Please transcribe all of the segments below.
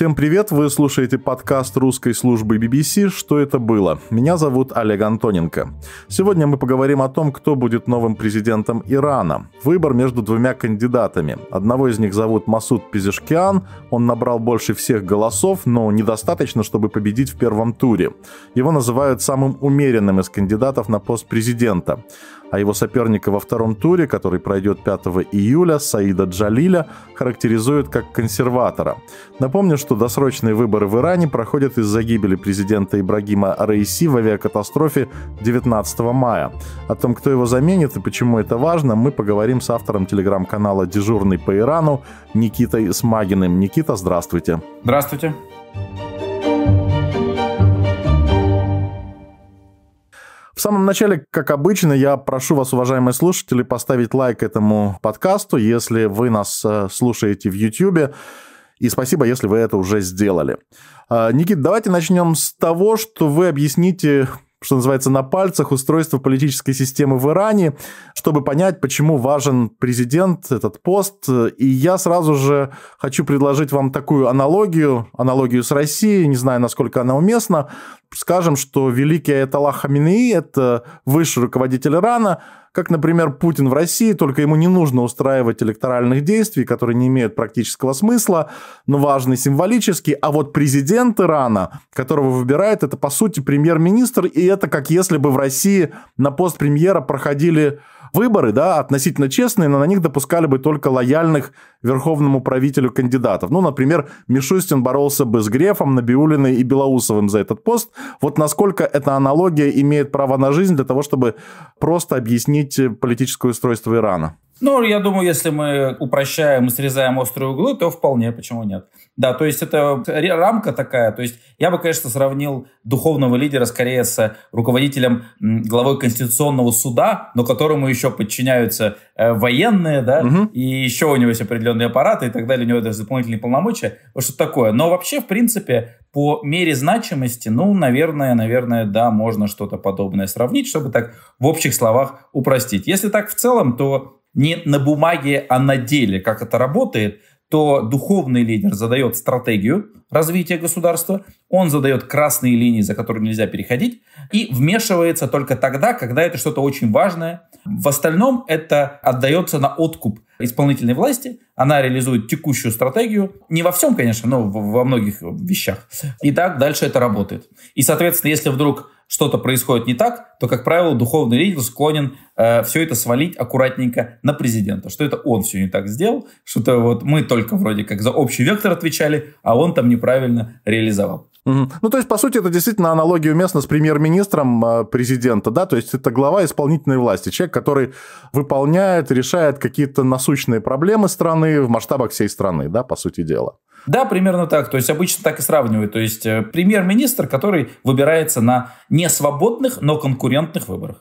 Всем привет, вы слушаете подкаст русской службы BBC «Что это было?». Меня зовут Олег Антоненко. Сегодня мы поговорим о том, кто будет новым президентом Ирана. Выбор между двумя кандидатами. Одного из них зовут Масуд Пизишкиан, он набрал больше всех голосов, но недостаточно, чтобы победить в первом туре. Его называют самым умеренным из кандидатов на пост президента а его соперника во втором туре, который пройдет 5 июля, Саида Джалиля, характеризуют как консерватора. Напомню, что досрочные выборы в Иране проходят из-за гибели президента Ибрагима Раиси в авиакатастрофе 19 мая. О том, кто его заменит и почему это важно, мы поговорим с автором телеграм-канала «Дежурный по Ирану» Никитой Смагиным. Никита, здравствуйте. Здравствуйте. В самом начале, как обычно, я прошу вас, уважаемые слушатели, поставить лайк этому подкасту, если вы нас э, слушаете в YouTube. И спасибо, если вы это уже сделали. А, Никит, давайте начнем с того, что вы объясните что называется, на пальцах устройство политической системы в Иране, чтобы понять, почему важен президент, этот пост. И я сразу же хочу предложить вам такую аналогию, аналогию с Россией, не знаю, насколько она уместна. Скажем, что великий Айталах Хаминеи – это высший руководитель Ирана – как, например, Путин в России, только ему не нужно устраивать электоральных действий, которые не имеют практического смысла, но важны символически. А вот президент Ирана, которого выбирает, это, по сути, премьер-министр, и это как если бы в России на пост премьера проходили выборы, да, относительно честные, но на них допускали бы только лояльных верховному правителю кандидатов. Ну, например, Мишустин боролся бы с Грефом, Набиулиной и Белоусовым за этот пост. Вот насколько эта аналогия имеет право на жизнь для того, чтобы просто объяснить политическое устройство Ирана? Ну, я думаю, если мы упрощаем и срезаем острые углы, то вполне, почему нет? Да, то есть это рамка такая. То есть я бы, конечно, сравнил духовного лидера скорее с руководителем, главой Конституционного суда, но которому еще подчиняются э, военные, да, угу. и еще у него есть определенные аппараты и так далее, у него даже дополнительные полномочия, вот что такое. Но вообще, в принципе, по мере значимости, ну, наверное, наверное, да, можно что-то подобное сравнить, чтобы так в общих словах упростить. Если так в целом, то не на бумаге, а на деле, как это работает, то духовный лидер задает стратегию развития государства, он задает красные линии, за которые нельзя переходить, и вмешивается только тогда, когда это что-то очень важное. В остальном это отдается на откуп исполнительной власти, она реализует текущую стратегию, не во всем, конечно, но во многих вещах. И так дальше это работает. И, соответственно, если вдруг что-то происходит не так, то, как правило, духовный лидер склонен э, все это свалить аккуратненько на президента, что это он все не так сделал, что-то вот мы только вроде как за общий вектор отвечали, а он там неправильно реализовал. Угу. Ну, то есть, по сути, это действительно аналогия уместна с премьер-министром а, президента, да, то есть это глава исполнительной власти, человек, который выполняет, решает какие-то насущные проблемы страны в масштабах всей страны, да, по сути дела. Да, примерно так. То есть обычно так и сравнивают. То есть э, премьер-министр, который выбирается на несвободных, но конкурентных выборах.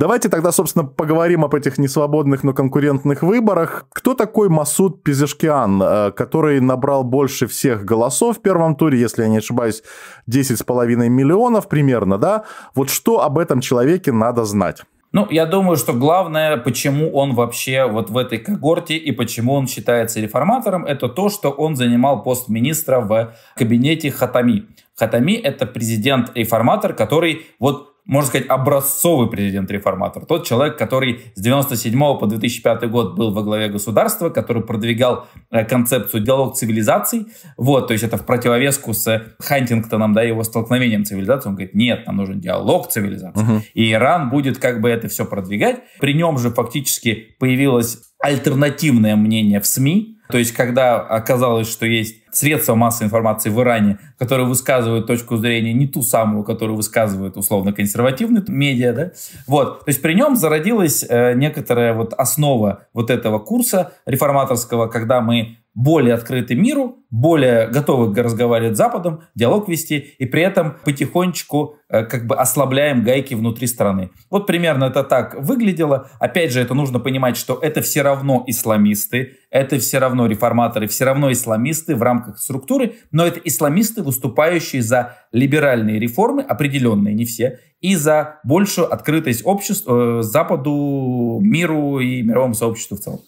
Давайте тогда, собственно, поговорим об этих несвободных, но конкурентных выборах. Кто такой Масуд Пизешкиан, э, который набрал больше всех голосов в первом туре, если я не ошибаюсь, 10,5 миллионов примерно, да? Вот что об этом человеке надо знать? Ну, я думаю, что главное, почему он вообще вот в этой когорте и почему он считается реформатором, это то, что он занимал пост министра в кабинете Хатами. Хатами – это президент-реформатор, который вот можно сказать, образцовый президент-реформатор. Тот человек, который с 1997 по 2005 год был во главе государства, который продвигал э, концепцию диалог цивилизаций. Вот, то есть это в противовеску с Хантингтоном, да, его столкновением цивилизации. Он говорит, нет, нам нужен диалог цивилизаций. Угу. И Иран будет как бы это все продвигать. При нем же фактически появилось альтернативное мнение в СМИ. То есть когда оказалось, что есть средства массовой информации в Иране, которые высказывают точку зрения не ту самую, которую высказывают условно консервативные медиа, да, вот, то есть при нем зародилась э, некоторая вот основа вот этого курса реформаторского, когда мы более открыты миру, более готовы разговаривать с Западом, диалог вести, и при этом потихонечку э, как бы ослабляем гайки внутри страны. Вот примерно это так выглядело. Опять же, это нужно понимать, что это все равно исламисты, это все равно реформаторы, все равно исламисты в рамках структуры, но это исламисты, выступающие за либеральные реформы, определенные, не все, и за большую открытость общества, э, Западу, миру и мировому сообществу в целом.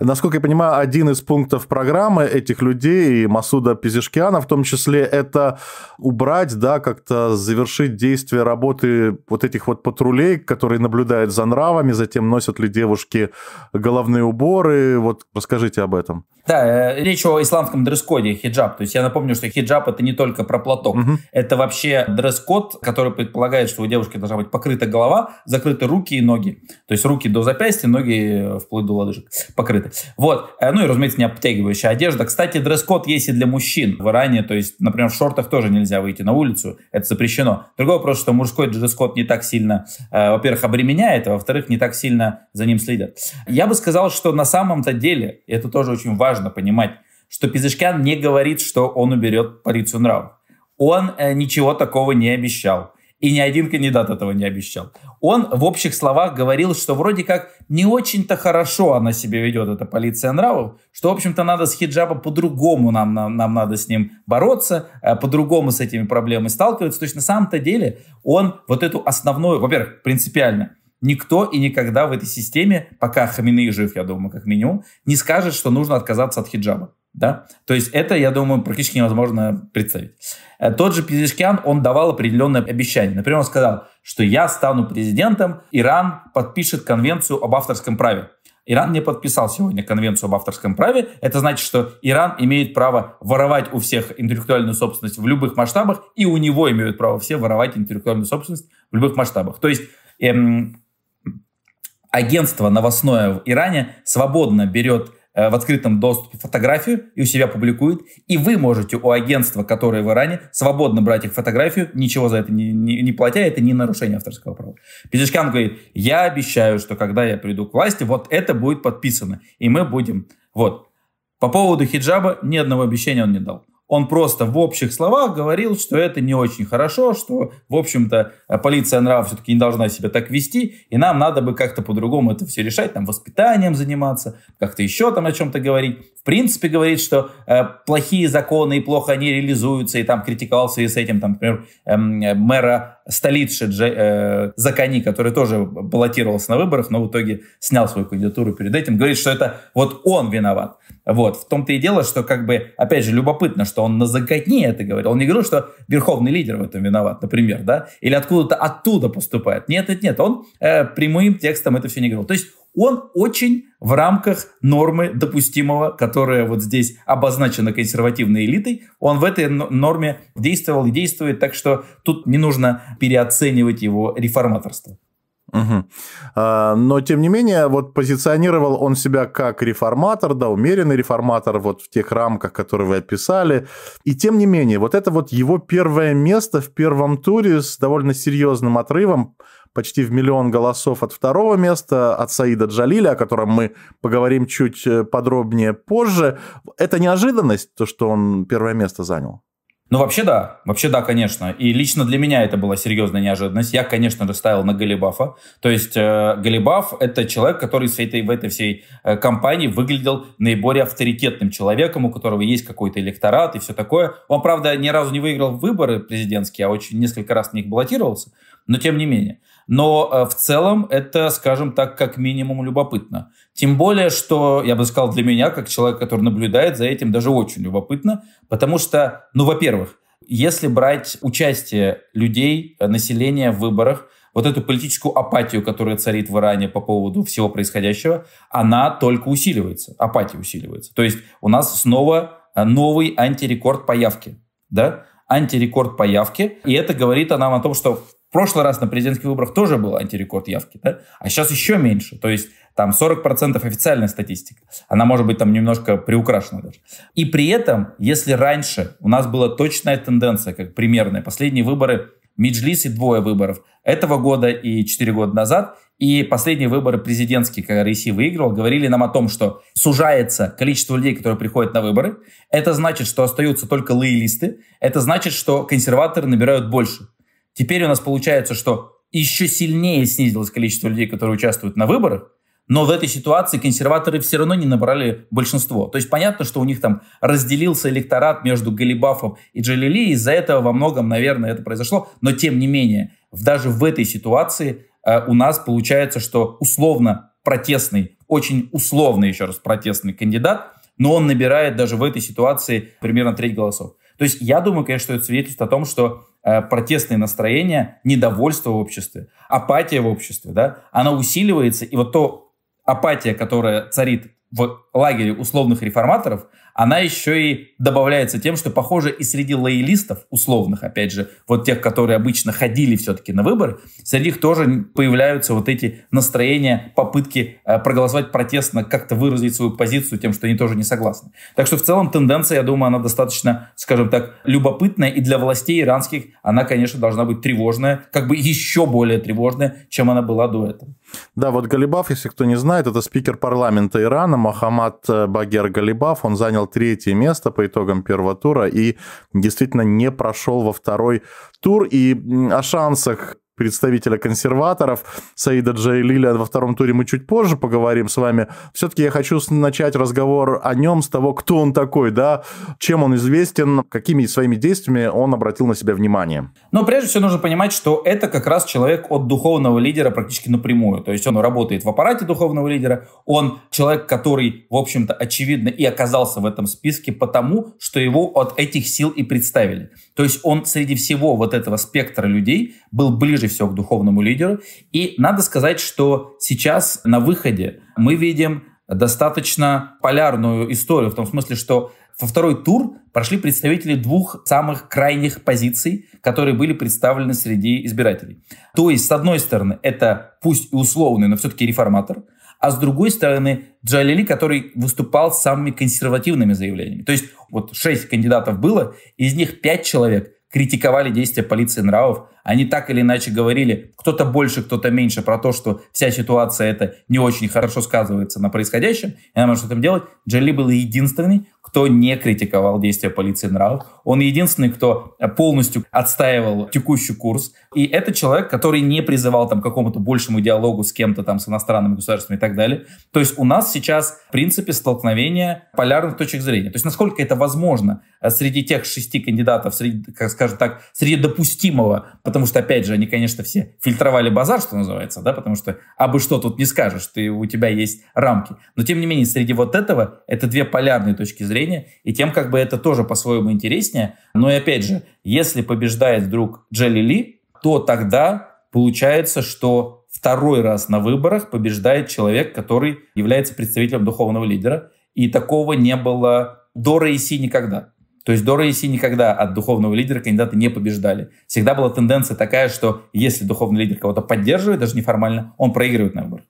Насколько я понимаю, один из пунктов программы этих людей, и Масуда Пизишкиана в том числе, это убрать, да, как-то завершить действие работы вот этих вот патрулей, которые наблюдают за нравами, затем носят ли девушки головные уборы. Вот расскажите об этом. Да, э, речь о исламском дресс-коде хиджаб. То есть я напомню, что хиджаб это не только про платок. Угу. Это вообще дресс-код, который предполагает, что у девушки должна быть покрыта голова, закрыты руки и ноги. То есть руки до запястья, ноги вплоть до лодыжек покрыты закрыты. Вот. Э, ну и, разумеется, не обтягивающая одежда. Кстати, дресс-код есть и для мужчин в Иране. То есть, например, в шортах тоже нельзя выйти на улицу. Это запрещено. Другой вопрос, что мужской дресс-код не так сильно, э, во-первых, обременяет, а во-вторых, не так сильно за ним следят. Я бы сказал, что на самом-то деле, и это тоже очень важно понимать, что Пизышкян не говорит, что он уберет полицию нравов. Он э, ничего такого не обещал. И ни один кандидат этого не обещал. Он в общих словах говорил, что вроде как не очень-то хорошо она себя ведет, эта полиция нравов, что, в общем-то, надо с хиджаба по-другому, нам, нам, нам надо с ним бороться, э, по-другому с этими проблемами сталкиваться. То есть, на самом-то деле, он вот эту основную, во-первых, принципиально, никто и никогда в этой системе, пока Хамины жив, я думаю, как минимум, не скажет, что нужно отказаться от хиджаба. Да? То есть это, я думаю, практически невозможно представить. Э, тот же Пизишкиан он давал определенное обещание. Например, он сказал, что я стану президентом, Иран подпишет конвенцию об авторском праве. Иран не подписал сегодня конвенцию об авторском праве. Это значит, что Иран имеет право воровать у всех интеллектуальную собственность в любых масштабах, и у него имеют право все воровать интеллектуальную собственность в любых масштабах. То есть эм, агентство новостное в Иране свободно берет Э, в открытом доступе фотографию и у себя публикует, и вы можете у агентства, которое вы ранее свободно брать их фотографию, ничего за это не, не, не платя, это не нарушение авторского права. Пизишкан говорит, я обещаю, что когда я приду к власти, вот это будет подписано, и мы будем. Вот. По поводу хиджаба ни одного обещания он не дал он просто в общих словах говорил, что это не очень хорошо, что, в общем-то, э, полиция нрава все-таки не должна себя так вести, и нам надо бы как-то по-другому это все решать, там, воспитанием заниматься, как-то еще там о чем-то говорить. В принципе, говорит, что э, плохие законы и плохо они реализуются, и там критиковался и с этим, там, например, э, мэра столицы Дж... э, Закани, который тоже баллотировался на выборах, но в итоге снял свою кандидатуру перед этим, говорит, что это вот он виноват. Вот, в том-то и дело, что как бы, опять же, любопытно, что он на закотне это говорил. Он не говорил, что верховный лидер в этом виноват, например, да, или откуда-то оттуда поступает. Нет, нет, нет, он э, прямым текстом это все не говорил. То есть он очень в рамках нормы допустимого, которая вот здесь обозначена консервативной элитой, он в этой норме действовал и действует, так что тут не нужно переоценивать его реформаторство. Угу. Но, тем не менее, вот позиционировал он себя как реформатор, да, умеренный реформатор вот в тех рамках, которые вы описали. И, тем не менее, вот это вот его первое место в первом туре с довольно серьезным отрывом, почти в миллион голосов от второго места, от Саида Джалиля, о котором мы поговорим чуть э, подробнее позже. Это неожиданность, то, что он первое место занял? Ну, вообще да, вообще да, конечно. И лично для меня это была серьезная неожиданность. Я, конечно же, ставил на Галибафа. То есть э, Галибаф – это человек, который в этой, в этой всей э, компании выглядел наиболее авторитетным человеком, у которого есть какой-то электорат и все такое. Он, правда, ни разу не выиграл выборы президентские, а очень несколько раз в них баллотировался но тем не менее. Но э, в целом это, скажем так, как минимум любопытно. Тем более, что, я бы сказал, для меня, как человек, который наблюдает за этим, даже очень любопытно, потому что, ну, во-первых, если брать участие людей, э, населения в выборах, вот эту политическую апатию, которая царит в Иране по поводу всего происходящего, она только усиливается, апатия усиливается. То есть у нас снова э, новый антирекорд по явке, да, антирекорд по явке, и это говорит о нам о том, что в прошлый раз на президентских выборах тоже был антирекорд явки, да? а сейчас еще меньше. То есть там 40% официальная статистика. Она может быть там немножко приукрашена даже. И при этом, если раньше у нас была точная тенденция, как примерная, последние выборы Меджлис и двое выборов этого года и четыре года назад, и последние выборы президентские, когда Россия выиграл, говорили нам о том, что сужается количество людей, которые приходят на выборы. Это значит, что остаются только лоялисты. Это значит, что консерваторы набирают больше. Теперь у нас получается, что еще сильнее снизилось количество людей, которые участвуют на выборах, но в этой ситуации консерваторы все равно не набрали большинство. То есть понятно, что у них там разделился электорат между Галибафом и Джалили, и из-за этого во многом, наверное, это произошло. Но тем не менее, даже в этой ситуации э, у нас получается, что условно протестный, очень условно, еще раз, протестный кандидат, но он набирает даже в этой ситуации примерно треть голосов. То есть я думаю, конечно, что это свидетельствует о том, что Э, протестные настроения, недовольство в обществе, апатия в обществе, да, она усиливается, и вот то апатия, которая царит в лагере условных реформаторов – она еще и добавляется тем, что, похоже, и среди лоялистов, условных, опять же, вот тех, которые обычно ходили все-таки на выборы, среди них тоже появляются вот эти настроения, попытки э, проголосовать протестно, как-то выразить свою позицию тем, что они тоже не согласны. Так что в целом тенденция, я думаю, она достаточно, скажем так, любопытная, и для властей иранских она, конечно, должна быть тревожная, как бы еще более тревожная, чем она была до этого. Да, вот Галибаф, если кто не знает, это спикер парламента Ирана Мохаммад э, Багер Галибаф. Он занял третье место по итогам первого тура и действительно не прошел во второй тур. И о шансах представителя консерваторов Саида Джайлиля. Во втором туре мы чуть позже поговорим с вами. Все-таки я хочу начать разговор о нем с того, кто он такой, да, чем он известен, какими своими действиями он обратил на себя внимание. Но прежде всего нужно понимать, что это как раз человек от духовного лидера практически напрямую. То есть он работает в аппарате духовного лидера, он человек, который, в общем-то, очевидно и оказался в этом списке потому, что его от этих сил и представили. То есть он среди всего вот этого спектра людей был ближе прежде всего к духовному лидеру. И надо сказать, что сейчас на выходе мы видим достаточно полярную историю, в том смысле, что во второй тур прошли представители двух самых крайних позиций, которые были представлены среди избирателей. То есть, с одной стороны, это пусть и условный, но все-таки реформатор, а с другой стороны, Джалили, который выступал с самыми консервативными заявлениями. То есть, вот шесть кандидатов было, из них пять человек критиковали действия полиции нравов, они так или иначе говорили, кто-то больше, кто-то меньше, про то, что вся ситуация это не очень хорошо сказывается на происходящем, и нам может что-то делать. Джоли был единственный, кто не критиковал действия полиции нравов. Он единственный, кто полностью отстаивал текущий курс. И это человек, который не призывал там, к какому-то большему диалогу с кем-то там, с иностранными государствами и так далее. То есть у нас сейчас, в принципе, столкновение полярных точек зрения. То есть насколько это возможно среди тех шести кандидатов, среди, как скажем так, среди допустимого потому что, опять же, они, конечно, все фильтровали базар, что называется, да, потому что а что тут не скажешь, ты, у тебя есть рамки. Но, тем не менее, среди вот этого это две полярные точки зрения, и тем как бы это тоже по-своему интереснее. Но и опять же, если побеждает вдруг Джелли Ли, то тогда получается, что второй раз на выборах побеждает человек, который является представителем духовного лидера, и такого не было до Рейси никогда. То есть до России никогда от духовного лидера кандидаты не побеждали. Всегда была тенденция такая, что если духовный лидер кого-то поддерживает, даже неформально, он проигрывает на выборах.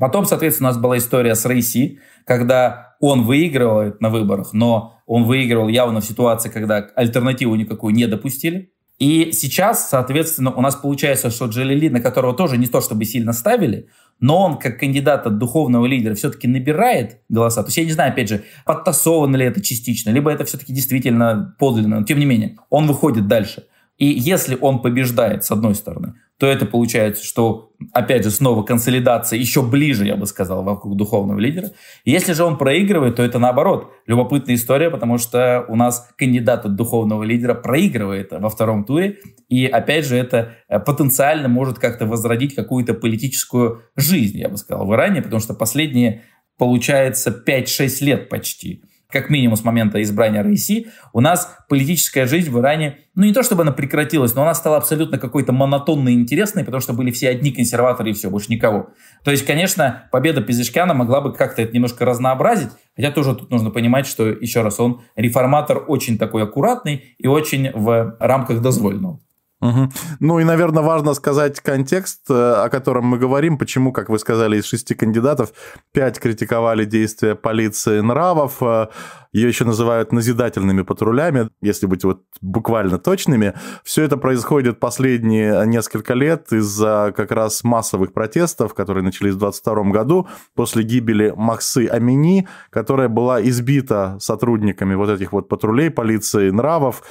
Потом, соответственно, у нас была история с Рейси, когда он выигрывает на выборах, но он выигрывал явно в ситуации, когда альтернативу никакую не допустили. И сейчас, соответственно, у нас получается, что Джалили, на которого тоже не то чтобы сильно ставили, но он как кандидат от духовного лидера все-таки набирает голоса. То есть я не знаю, опять же, подтасовано ли это частично, либо это все-таки действительно подлинно. Но тем не менее, он выходит дальше. И если он побеждает, с одной стороны, то это получается, что, опять же, снова консолидация еще ближе, я бы сказал, вокруг духовного лидера. Если же он проигрывает, то это наоборот. Любопытная история, потому что у нас кандидат от духовного лидера проигрывает во втором туре, и, опять же, это э, потенциально может как-то возродить какую-то политическую жизнь, я бы сказал, в Иране, потому что последние, получается, 5-6 лет почти – как минимум с момента избрания Раиси, у нас политическая жизнь в Иране, ну не то чтобы она прекратилась, но она стала абсолютно какой-то монотонной и интересной, потому что были все одни консерваторы и все, больше никого. То есть, конечно, победа Пизышкяна могла бы как-то это немножко разнообразить, хотя тоже тут нужно понимать, что, еще раз, он реформатор очень такой аккуратный и очень в рамках дозволенного. Угу. Ну и, наверное, важно сказать контекст, э, о котором мы говорим, почему, как вы сказали, из шести кандидатов пять критиковали действия полиции нравов, э, ее еще называют назидательными патрулями, если быть вот буквально точными. Все это происходит последние э, несколько лет из-за как раз массовых протестов, которые начались в 22 году после гибели Максы Амини, которая была избита сотрудниками вот этих вот патрулей полиции нравов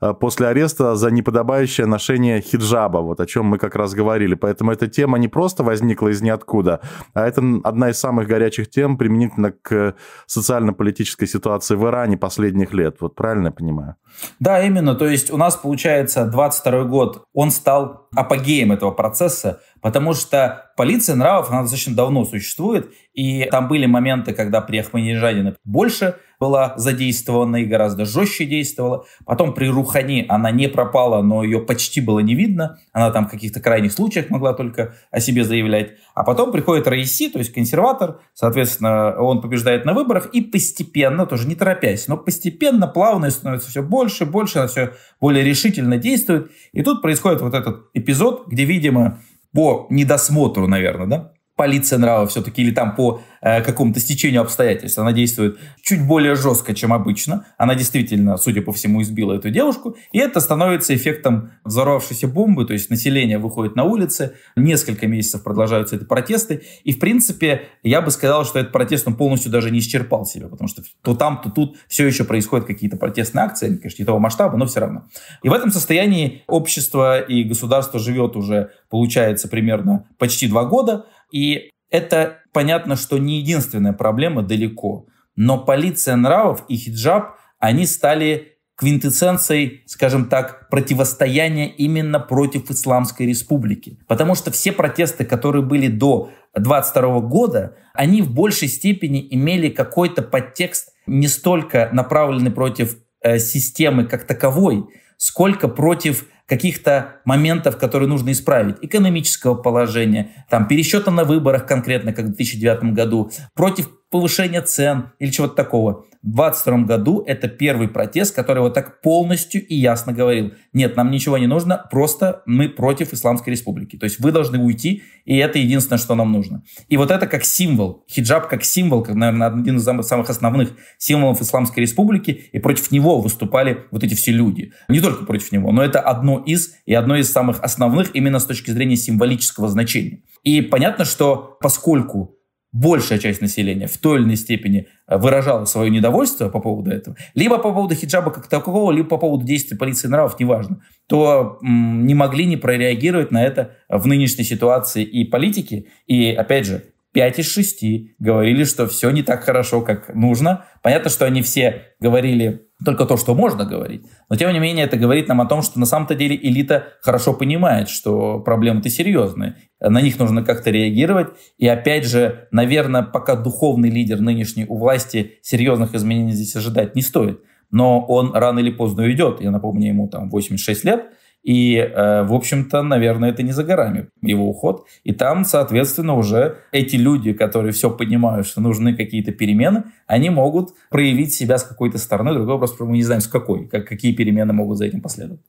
э, после ареста за неподобающее ношение хиджаба, вот о чем мы как раз говорили. Поэтому эта тема не просто возникла из ниоткуда, а это одна из самых горячих тем применительно к социально-политической ситуации ситуации в Иране последних лет. Вот правильно я понимаю? Да, именно. То есть у нас, получается, 22 год, он стал апогеем этого процесса, потому что полиция нравов, она достаточно давно существует, и там были моменты, когда при Ахмадинежаде больше была задействована и гораздо жестче действовала. Потом при Рухани она не пропала, но ее почти было не видно. Она там в каких-то крайних случаях могла только о себе заявлять. А потом приходит Раиси, то есть консерватор, соответственно, он побеждает на выборах и постепенно, тоже не торопясь, но постепенно, плавно становится все больше, больше, она все более решительно действует. И тут происходит вот этот эпизод эпизод, где, видимо, по недосмотру, наверное, да, полиция нрава все-таки или там по э, какому-то стечению обстоятельств. Она действует чуть более жестко, чем обычно. Она действительно, судя по всему, избила эту девушку. И это становится эффектом взорвавшейся бомбы. То есть население выходит на улицы. Несколько месяцев продолжаются эти протесты. И, в принципе, я бы сказал, что этот протест он полностью даже не исчерпал себя. Потому что то там, то тут все еще происходят какие-то протестные акции. Они, конечно, не того масштаба, но все равно. И в этом состоянии общество и государство живет уже, получается, примерно почти два года и это понятно, что не единственная проблема далеко. Но полиция нравов и хиджаб, они стали квинтэссенцией, скажем так, противостояния именно против Исламской Республики. Потому что все протесты, которые были до 22 года, они в большей степени имели какой-то подтекст не столько направленный против э, системы как таковой, сколько против каких-то моментов, которые нужно исправить, экономического положения, там, пересчета на выборах конкретно, как в 2009 году, против повышения цен или чего-то такого. В 2022 году это первый протест, который вот так полностью и ясно говорил, нет, нам ничего не нужно, просто мы против Исламской Республики. То есть вы должны уйти, и это единственное, что нам нужно. И вот это как символ, хиджаб как символ, как, наверное, один из самых основных символов Исламской Республики, и против него выступали вот эти все люди. Не только против него, но это одно из и одно из самых основных именно с точки зрения символического значения. И понятно, что поскольку большая часть населения в той или иной степени э, выражала свое недовольство по поводу этого, либо по поводу хиджаба как такового, либо по поводу действий полиции нравов, неважно, то не могли не прореагировать на это в нынешней ситуации и политики. И, опять же, 5 из 6 говорили, что все не так хорошо, как нужно. Понятно, что они все говорили только то, что можно говорить. Но тем не менее это говорит нам о том, что на самом-то деле элита хорошо понимает, что проблемы-то серьезные, на них нужно как-то реагировать. И опять же, наверное, пока духовный лидер нынешний у власти серьезных изменений здесь ожидать не стоит. Но он рано или поздно уйдет. Я напомню ему там 86 лет. И, э, в общем-то, наверное, это не за горами его уход. И там, соответственно, уже эти люди, которые все понимают, что нужны какие-то перемены, они могут проявить себя с какой-то стороны. Другой вопрос, мы не знаем, с какой, как, какие перемены могут за этим последовать.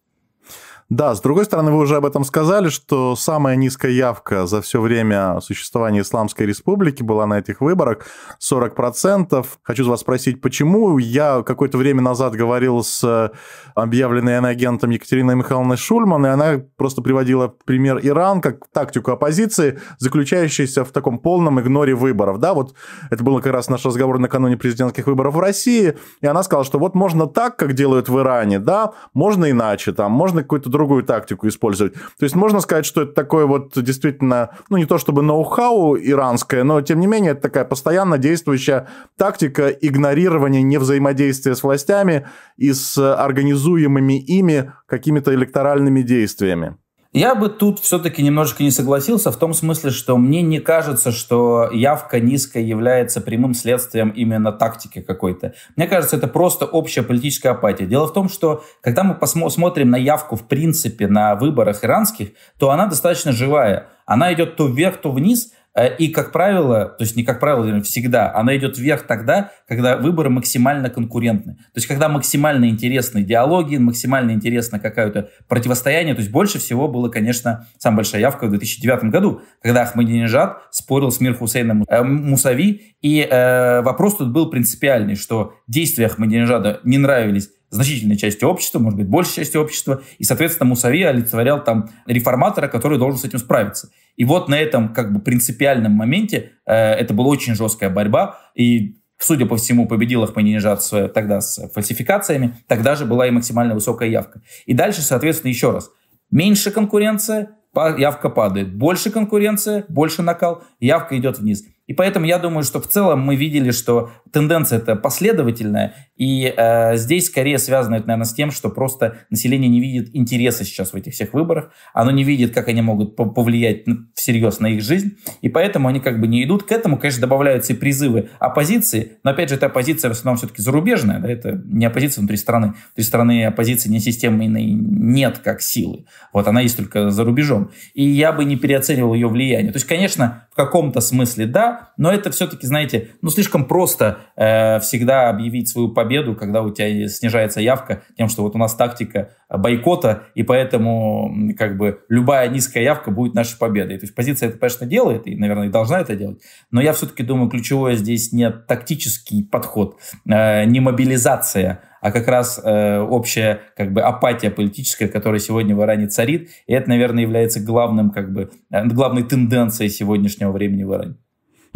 Да, с другой стороны, вы уже об этом сказали, что самая низкая явка за все время существования Исламской Республики была на этих выборах 40%. Хочу вас спросить, почему? Я какое-то время назад говорил с объявленной агентом Екатериной Михайловной Шульман, и она просто приводила пример Иран как тактику оппозиции, заключающуюся в таком полном игноре выборов. Да, вот это был как раз наш разговор накануне президентских выборов в России, и она сказала, что вот можно так, как делают в Иране, да, можно иначе, там, можно какой-то другую тактику использовать. То есть можно сказать, что это такое вот действительно, ну не то чтобы ноу-хау иранское, но тем не менее это такая постоянно действующая тактика игнорирования невзаимодействия с властями и с организуемыми ими какими-то электоральными действиями. Я бы тут все-таки немножечко не согласился в том смысле, что мне не кажется, что явка низкая является прямым следствием именно тактики какой-то. Мне кажется, это просто общая политическая апатия. Дело в том, что когда мы посмотрим на явку в принципе на выборах иранских, то она достаточно живая. Она идет то вверх, то вниз – Э, и, как правило, то есть не как правило, всегда, она идет вверх тогда, когда выборы максимально конкурентны. То есть когда максимально интересны диалоги, максимально интересно какое-то противостояние. То есть больше всего было, конечно, самая большая явка в 2009 году, когда Ахмадинежад спорил с Мир Хусейном э, Мусави. И э, вопрос тут был принципиальный, что действия Ахмадинежада не нравились значительной части общества, может быть, большей части общества, и, соответственно, Мусави олицетворял там реформатора, который должен с этим справиться. И вот на этом как бы принципиальном моменте э, это была очень жесткая борьба, и судя по всему, победил Ахмадинежад с, тогда с фальсификациями, тогда же была и максимально высокая явка. И дальше, соответственно, еще раз, меньше конкуренция, явка падает, больше конкуренция, больше накал, явка идет вниз. И поэтому я думаю, что в целом мы видели, что тенденция это последовательная, и э, здесь скорее связано это, наверное, с тем, что просто население не видит интереса сейчас в этих всех выборах, оно не видит, как они могут повлиять всерьез на их жизнь, и поэтому они как бы не идут. К этому, конечно, добавляются и призывы оппозиции, но, опять же, эта оппозиция в основном все-таки зарубежная, да, это не оппозиция внутри страны, внутри страны оппозиции не системной нет как силы, вот она есть только за рубежом, и я бы не переоценивал ее влияние. То есть, конечно, каком-то смысле да, но это все-таки, знаете, ну слишком просто э, всегда объявить свою победу, когда у тебя снижается явка тем, что вот у нас тактика бойкота, и поэтому как бы любая низкая явка будет нашей победой. То есть позиция это, конечно, делает, и, наверное, и должна это делать, но я все-таки думаю, ключевое здесь не тактический подход, э, не мобилизация, а как раз э, общая как бы апатия политическая, которая сегодня в Иране царит. И это, наверное, является главным, как бы, э, главной тенденцией сегодняшнего времени в Иране.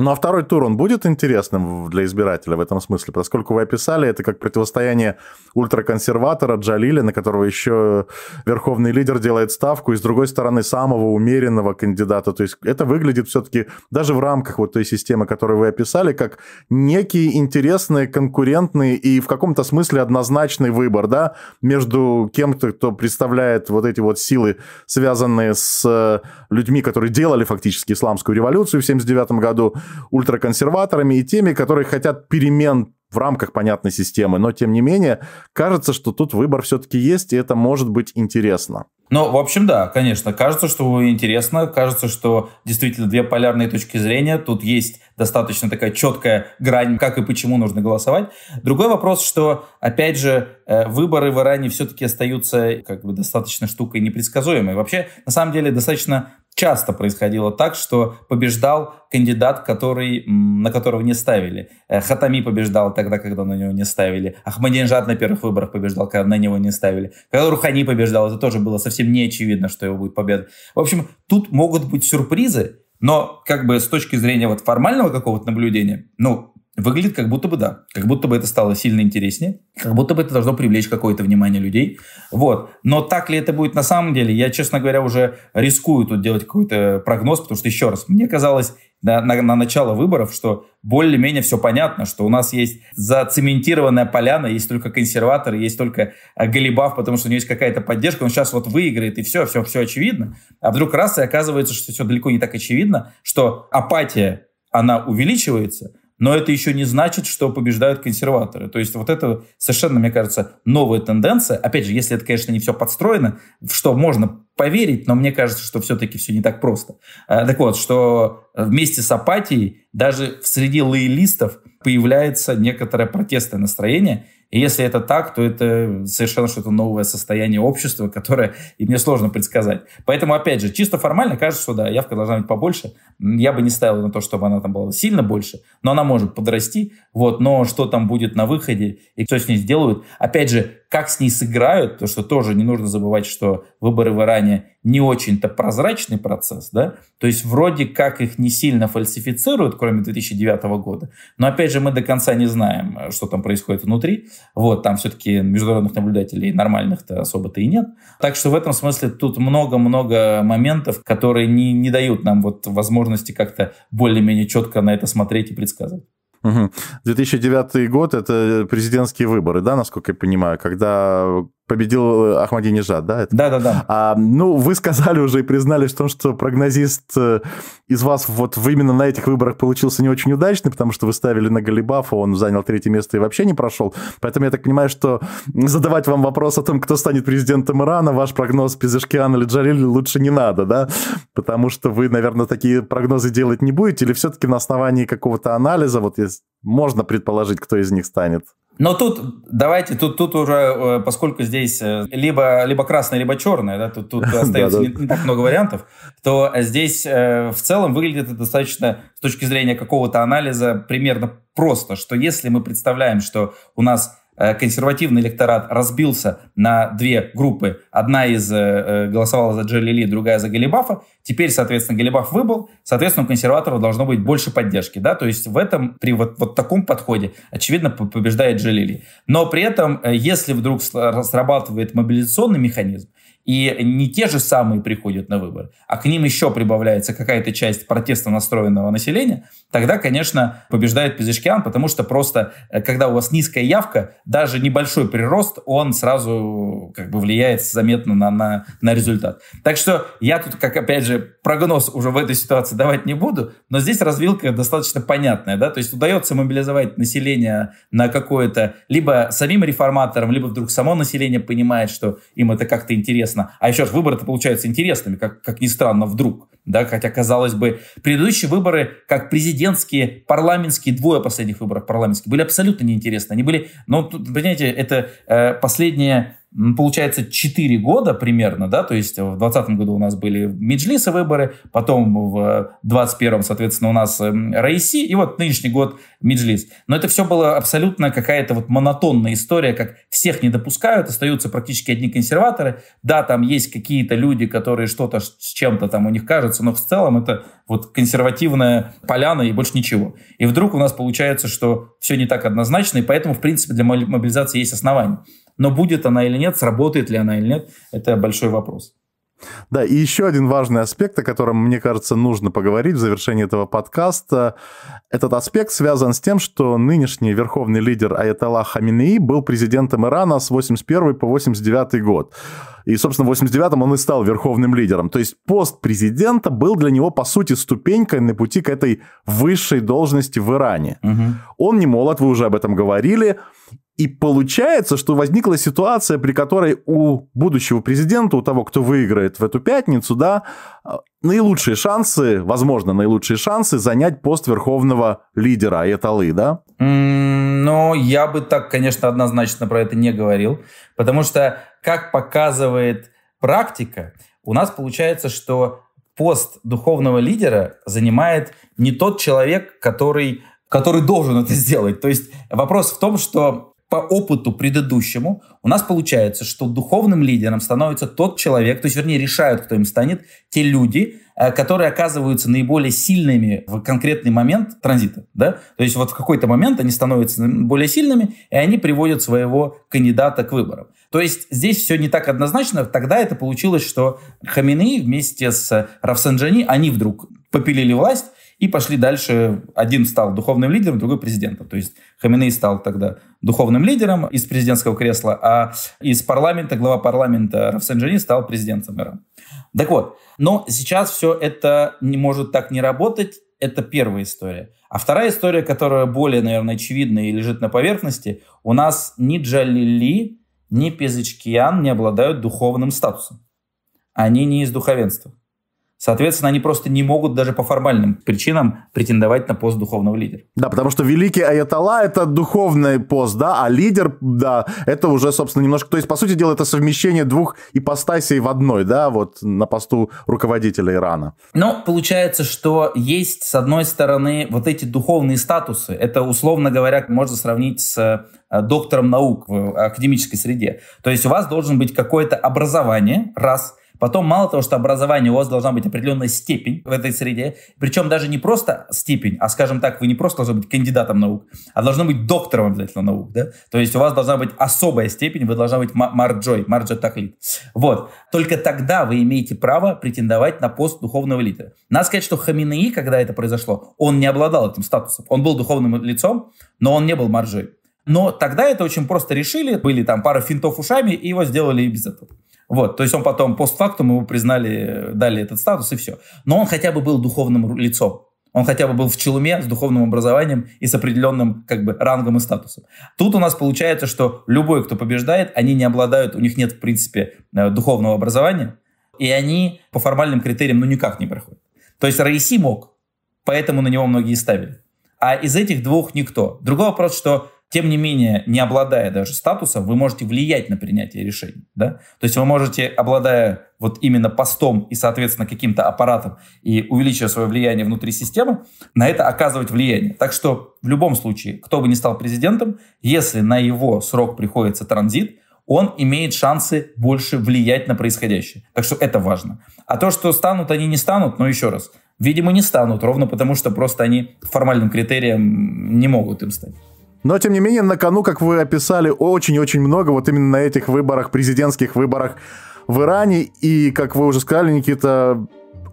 Ну а второй тур, он будет интересным для избирателя в этом смысле, поскольку вы описали это как противостояние ультраконсерватора Джалиля, на которого еще верховный лидер делает ставку, и с другой стороны самого умеренного кандидата. То есть это выглядит все-таки даже в рамках вот той системы, которую вы описали, как некий интересный, конкурентный и в каком-то смысле однозначный выбор, да, между кем-то, кто представляет вот эти вот силы, связанные с э, людьми, которые делали фактически исламскую революцию в 79 году, ультраконсерваторами и теми, которые хотят перемен в рамках понятной системы, но тем не менее, кажется, что тут выбор все-таки есть, и это может быть интересно. Ну, в общем, да, конечно. Кажется, что интересно, кажется, что действительно две полярные точки зрения. Тут есть достаточно такая четкая грань, как и почему нужно голосовать. Другой вопрос, что, опять же, э, выборы в Иране все-таки остаются как бы достаточно штукой непредсказуемой. Вообще, на самом деле, достаточно часто происходило так, что побеждал кандидат, который, на которого не ставили. Э, Хатами побеждал тогда, когда на него не ставили. Ахмадинежад на первых выборах побеждал, когда на него не ставили. Когда Рухани побеждал, это тоже было совсем не очевидно, что его будет победа. В общем, тут могут быть сюрпризы, но как бы с точки зрения вот формального какого-то наблюдения, ну, Выглядит как будто бы да, как будто бы это стало сильно интереснее, как будто бы это должно привлечь какое-то внимание людей. Вот. Но так ли это будет на самом деле, я, честно говоря, уже рискую тут делать какой-то прогноз, потому что, еще раз, мне казалось на, на, на начало выборов, что более-менее все понятно, что у нас есть зацементированная поляна, есть только консерваторы, есть только э, Галибав, потому что у него есть какая-то поддержка, он сейчас вот выиграет, и все, все, все очевидно. А вдруг раз, и оказывается, что все далеко не так очевидно, что апатия, она увеличивается – но это еще не значит, что побеждают консерваторы. То есть вот это совершенно, мне кажется, новая тенденция. Опять же, если это, конечно, не все подстроено, в что можно поверить, но мне кажется, что все-таки все не так просто. А, так вот, что вместе с апатией даже среди среде лоялистов появляется некоторое протестное настроение – и если это так, то это совершенно что-то новое состояние общества, которое и мне сложно предсказать. Поэтому, опять же, чисто формально кажется, что да, явка должна быть побольше. Я бы не ставил на то, чтобы она там была сильно больше, но она может подрасти. Вот, но что там будет на выходе и кто с ней сделают. Опять же, как с ней сыграют, то что тоже не нужно забывать, что выборы в Иране не очень-то прозрачный процесс, да, то есть вроде как их не сильно фальсифицируют, кроме 2009 года, но опять же мы до конца не знаем, что там происходит внутри, вот, там все-таки международных наблюдателей нормальных-то особо-то и нет, так что в этом смысле тут много-много моментов, которые не, не дают нам вот возможности как-то более-менее четко на это смотреть и предсказывать. Угу. 2009 год – это президентские выборы, да, насколько я понимаю, когда победил э, Ахмадинежад, да? Это? Да, да, да. А, ну, вы сказали уже и признались в том, что прогнозист э, из вас вот именно на этих выборах получился не очень удачный, потому что вы ставили на Галибафа, он занял третье место и вообще не прошел. Поэтому я так понимаю, что задавать вам вопрос о том, кто станет президентом Ирана, ваш прогноз Пизышкиан или Джалиль лучше не надо, да? Потому что вы, наверное, такие прогнозы делать не будете, или все-таки на основании какого-то анализа, вот если можно предположить, кто из них станет? Но тут, давайте, тут, тут уже, э, поскольку здесь э, либо, либо красное, либо черное, да, тут, тут остается не, не так много вариантов, то здесь э, в целом выглядит это достаточно с точки зрения какого-то анализа примерно просто, что если мы представляем, что у нас Э, консервативный электорат разбился на две группы. Одна из э, э, голосовала за Джоли Ли, другая за Галибафа. Теперь, соответственно, Галибаф выбыл, соответственно, у консерваторов должно быть больше поддержки. Да? То есть в этом, при вот, вот таком подходе, очевидно, побеждает Джоли Ли. Но при этом, если вдруг срабатывает мобилизационный механизм, и не те же самые приходят на выборы, а к ним еще прибавляется какая-то часть протестно настроенного населения, тогда, конечно, побеждает Пизышкиан, потому что просто, э, когда у вас низкая явка, даже небольшой прирост, он сразу как бы влияет заметно на, на, на результат. Так что я тут, как опять же, прогноз уже в этой ситуации давать не буду, но здесь развилка достаточно понятная, да, то есть удается мобилизовать население на какое-то, либо самим реформаторам, либо вдруг само население понимает, что им это как-то интересно, интересно. А еще раз, выборы-то получаются интересными, как, как ни странно, вдруг. Да, хотя, казалось бы, предыдущие выборы, как президентские, парламентские, двое последних выборов парламентские были абсолютно неинтересны. Они были, ну, понимаете, это э, последние получается, 4 года примерно, да, то есть в 2020 году у нас были Меджлисы выборы, потом в 2021, соответственно, у нас эм, Рейси, и вот нынешний год Меджлис. Но это все было абсолютно какая-то вот монотонная история, как всех не допускают, остаются практически одни консерваторы. Да, там есть какие-то люди, которые что-то с чем-то там у них кажется, но в целом это вот консервативная поляна и больше ничего. И вдруг у нас получается, что все не так однозначно, и поэтому, в принципе, для мобилизации есть основания. Но будет она или нет, сработает ли она или нет, это большой вопрос. Да, и еще один важный аспект, о котором, мне кажется, нужно поговорить в завершении этого подкаста. Этот аспект связан с тем, что нынешний верховный лидер Аятолла Хаминеи был президентом Ирана с 81 по 89 год. И, собственно, в 89-м он и стал верховным лидером. То есть пост президента был для него, по сути, ступенькой на пути к этой высшей должности в Иране. Угу. Он не молод, вы уже об этом говорили. И получается, что возникла ситуация, при которой у будущего президента, у того, кто выиграет в эту пятницу, да, а, наилучшие шансы, возможно, наилучшие шансы занять пост верховного лидера Айталы, да? Ну, я бы так, конечно, однозначно про это не говорил, потому что, как показывает практика, у нас получается, что пост духовного лидера занимает не тот человек, который который должен это сделать. То есть вопрос в том, что по опыту предыдущему у нас получается, что духовным лидером становится тот человек, то есть, вернее, решают, кто им станет, те люди, э, которые оказываются наиболее сильными в конкретный момент транзита. Да? То есть вот в какой-то момент они становятся более сильными, и они приводят своего кандидата к выборам. То есть здесь все не так однозначно. Тогда это получилось, что Хамины вместе с Рафсанджани, они вдруг попилили власть, и пошли дальше. Один стал духовным лидером, другой президентом. То есть Хаминей стал тогда духовным лидером из президентского кресла, а из парламента, глава парламента Рафсанджани стал президентом Ирана. Так вот, но сейчас все это не может так не работать. Это первая история. А вторая история, которая более, наверное, очевидна и лежит на поверхности, у нас ни Джалили, ни Пезычкиян не обладают духовным статусом. Они не из духовенства. Соответственно, они просто не могут даже по формальным причинам претендовать на пост духовного лидера. Да, потому что великий аятолла это духовный пост, да, а лидер, да, это уже, собственно, немножко... То есть, по сути дела, это совмещение двух ипостасей в одной, да, вот на посту руководителя Ирана. Но получается, что есть, с одной стороны, вот эти духовные статусы. Это, условно говоря, можно сравнить с э, доктором наук в э, академической среде. То есть у вас должен быть какое-то образование, раз – Потом, мало того, что образование у вас должна быть определенная степень в этой среде, причем даже не просто степень, а, скажем так, вы не просто должны быть кандидатом наук, а должны быть доктором обязательно наук, да? То есть у вас должна быть особая степень, вы должна быть марджой, марджо тахлит. Вот. Только тогда вы имеете право претендовать на пост духовного лидера. Надо сказать, что Хаминеи, когда это произошло, он не обладал этим статусом. Он был духовным лицом, но он не был марджой. Но тогда это очень просто решили, были там пара финтов ушами, и его сделали и без этого. Вот, то есть он потом постфактум его признали, дали этот статус и все. Но он хотя бы был духовным лицом. Он хотя бы был в челуме с духовным образованием и с определенным как бы рангом и статусом. Тут у нас получается, что любой, кто побеждает, они не обладают, у них нет в принципе э, духовного образования, и они по формальным критериям ну никак не проходят. То есть Раиси мог, поэтому на него многие ставили. А из этих двух никто. Другой вопрос, что тем не менее, не обладая даже статусом, вы можете влиять на принятие решений. Да? То есть вы можете, обладая вот именно постом и, соответственно, каким-то аппаратом и увеличивая свое влияние внутри системы, на это оказывать влияние. Так что в любом случае, кто бы ни стал президентом, если на его срок приходится транзит, он имеет шансы больше влиять на происходящее. Так что это важно. А то, что станут они, не станут, но еще раз, видимо, не станут, ровно потому что просто они формальным критерием не могут им стать. Но, тем не менее, на кону, как вы описали, очень-очень много вот именно на этих выборах, президентских выборах в Иране. И, как вы уже сказали, Никита,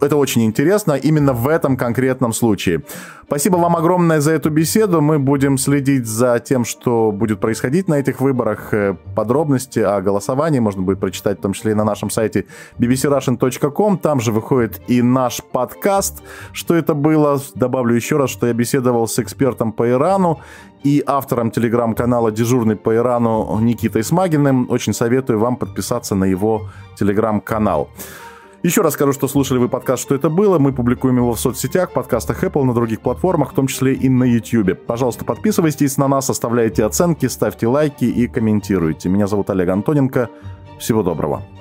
это очень интересно именно в этом конкретном случае. Спасибо вам огромное за эту беседу. Мы будем следить за тем, что будет происходить на этих выборах. Э, подробности о голосовании можно будет прочитать в том числе и на нашем сайте bbcrussian.com. Там же выходит и наш подкаст. Что это было? Добавлю еще раз, что я беседовал с экспертом по Ирану и автором телеграм-канала «Дежурный по Ирану» Никитой Смагиным. Очень советую вам подписаться на его телеграм-канал. Еще раз скажу, что слушали вы подкаст «Что это было?». Мы публикуем его в соцсетях, подкастах Apple, на других платформах, в том числе и на YouTube. Пожалуйста, подписывайтесь на нас, оставляйте оценки, ставьте лайки и комментируйте. Меня зовут Олег Антоненко. Всего доброго.